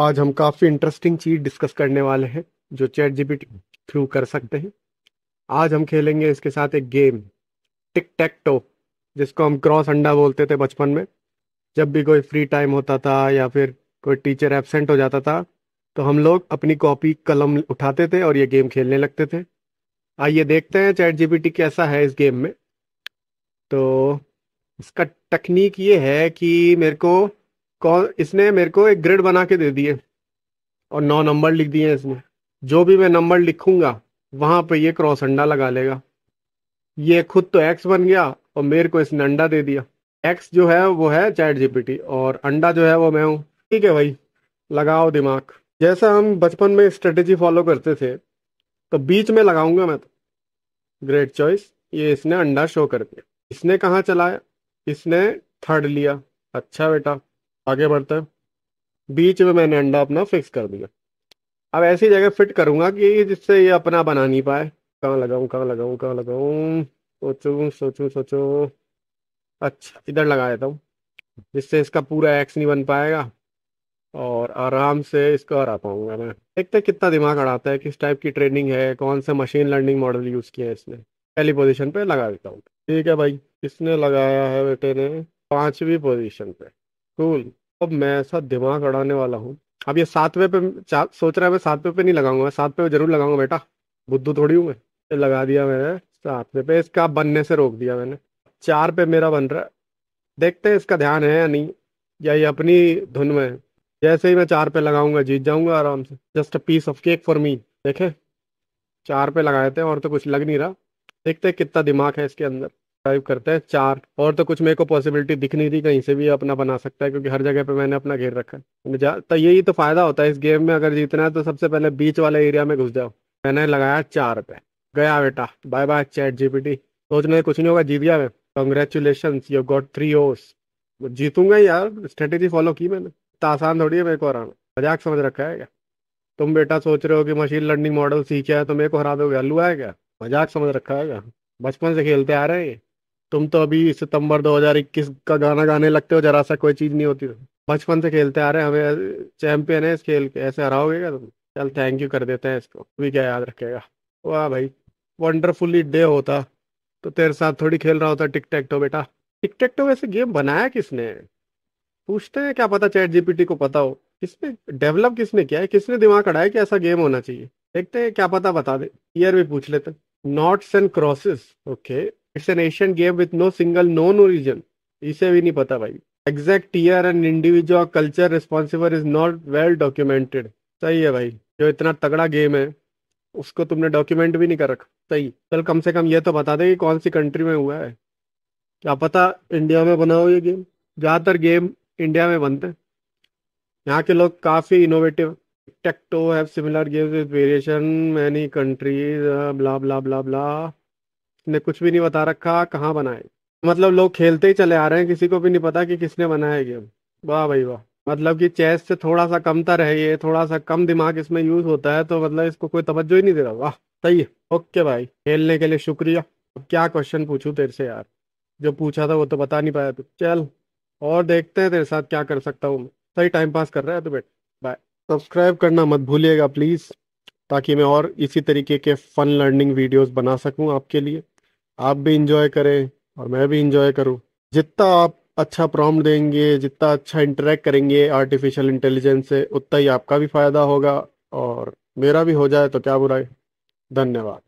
आज हम काफ़ी इंटरेस्टिंग चीज़ डिस्कस करने वाले हैं जो चैट जीपीटी थ्रू कर सकते हैं आज हम खेलेंगे इसके साथ एक गेम टिक टैक टो जिसको हम क्रॉस अंडा बोलते थे बचपन में जब भी कोई फ्री टाइम होता था या फिर कोई टीचर एबसेंट हो जाता था तो हम लोग अपनी कॉपी कलम उठाते थे और ये गेम खेलने लगते थे आइए देखते हैं चैट जीपीटी कैसा है इस गेम में तो इसका टेक्निक ये है कि मेरे को कौन इसने मेरे को एक ग्रिड बना के दे दिए और नौ नंबर लिख दिए इसने जो भी मैं नंबर लिखूंगा वहां पे ये क्रॉस अंडा लगा लेगा ये खुद तो एक्स बन गया और मेरे को इसने अंडा दे दिया एक्स जो है वो है चैट जीपीटी और अंडा जो है वो मैं हूँ ठीक है भाई लगाओ दिमाग जैसा हम बचपन में स्ट्रेटेजी फॉलो करते थे तो बीच में लगाऊंगा मैं तो ग्रेट चॉइस ये इसने अंडा शो कर दिया इसने कहाँ चलाया इसने थर्ड लिया अच्छा बेटा आगे बढ़ते हैं बीच में मैंने अंडा अपना फिक्स कर दिया अब ऐसी जगह फिट करूँगा कि जिससे ये अपना बना नहीं पाए कहाँ लगाऊँ कहाँ लगाऊँ कहाँ लगाऊँ सोचू सोचू सोचो अच्छा इधर लगा देता हूँ जिससे इसका पूरा एक्स नहीं बन पाएगा और आराम से इसको हरा पाऊंगा मैं देखते कितना दिमाग अड़ाता है किस टाइप की ट्रेनिंग है कौन सा मशीन लर्निंग मॉडल यूज़ किया है इसने पहली पोजीशन पे लगा देता हूँ ठीक है भाई इसने लगाया है बेटे ने पांचवी पोजीशन पे कूल अब मैं ऐसा दिमाग अड़ाने वाला हूँ अब ये सातवें पे सोच रहा है मैं सातवें पे नहीं लगाऊंगा मैं सातवें पे जरूर लगाऊंगा बेटा बुद्धू थोड़ी हूँ मैं लगा दिया मैंने सातवें पे इसका बनने से रोक दिया मैंने चार पे मेरा बन रहा है देखते हैं इसका ध्यान है या नहीं या ये अपनी धुन में है जैसे ही मैं चार पे लगाऊंगा जीत जाऊंगा आराम से just a piece of cake for me देखे चार पे लगाए थे और तो कुछ लग नहीं रहा देखते कितना दिमाग है इसके अंदर टाइप करते हैं चार और तो कुछ मेरे को पॉसिबिलिटी दिख नहीं थी कहीं से भी अपना बना सकता है क्योंकि हर जगह पे मैंने अपना घेर रखा है तो यही तो फायदा होता है इस गेम में अगर जीतना है तो सबसे पहले बीच वाले एरिया में घुस जाओ मैंने लगाया चार पे गया बेटा बाय बाय चैट जीपीटी सोचने कुछ नहीं होगा जीत गया मैं कंग्रेचुलेशन यू गॉट थ्री ओस जीतूंगा यार स्ट्रेटेजी फॉलो की मैंने तो आसान थोड़ी है मेरे को हराना मजाक समझ रखा है क्या तुम बेटा सोच रहे हो कि मशीन लर्निंग मॉडल सीखा है तो मेरे को हरा दोगे हल्लू आएगा क्या मजाक समझ रखा है क्या बचपन से खेलते आ रहे हैं तुम तो अभी सितंबर 2021 का गाना गाने लगते हो जरा सा कोई चीज नहीं होती बचपन से खेलते आ रहे हैं हमें चैंपियन है इस खेल के ऐसे हराओगे क्या तुम चल थैंक यू कर देते हैं इसको भी क्या याद रखेगा वाह भाई वंडरफुली डे होता तो तेरे साथ थोड़ी खेल रहा होता टिक टैक्टो बेटा टिक टैक्टो वैसे गेम बनाया किसने पूछते हैं क्या पता चैट जीपीटी को पता हो किसने डेवलप किसने किया है किसने दिमाग कढ़ाया कि ऐसा गेम होना चाहिए देखते हैं क्या पता बता दे ईयर भी पूछ लेते noughts and crosses okay it's an Asian game with no single known origin इसे भी नहीं पता भाई exact year and individual culture responsible is not well documented सही है भाई जो इतना तगड़ा गेम है उसको तुमने डॉक्यूमेंट भी नहीं कर रखा सही चल कम से कम ये तो बता दे कि कौन सी कंट्री में हुआ है क्या पता इंडिया में बना हो ये गेम ज़्यादातर गेम इंडिया में बनते हैं यहाँ के लोग काफ़ी इनोवेटिव टेक्टो have similar games with variation many countries blah blah blah blah ने कुछ भी नहीं बता रखा कहाँ बनाए मतलब लोग खेलते ही चले आ रहे हैं किसी को भी नहीं पता कि किसने बनाया गेम वाह भाई वाह मतलब कि चेस से थोड़ा सा कमतर तो है ये थोड़ा सा कम दिमाग इसमें यूज होता है तो मतलब इसको कोई तवज्जो ही नहीं दे रहा वाह सही है ओके भाई खेलने के लिए शुक्रिया अब क्या क्वेश्चन पूछूं तेरे से यार जो पूछा था वो तो बता नहीं पाया तू चल और देखते हैं तेरे साथ क्या कर सकता हूँ सही टाइम पास कर रहा है तू बेट बाय सब्सक्राइब करना मत भूलिएगा प्लीज़ ताकि मैं और इसी तरीके के फ़न लर्निंग वीडियोस बना सकूं आपके लिए आप भी इंजॉय करें और मैं भी इंजॉय करूँ जितना आप अच्छा प्रॉम देंगे जितना अच्छा इंटरेक्ट करेंगे आर्टिफिशियल इंटेलिजेंस से उतना ही आपका भी फ़ायदा होगा और मेरा भी हो जाए तो क्या बुराई धन्यवाद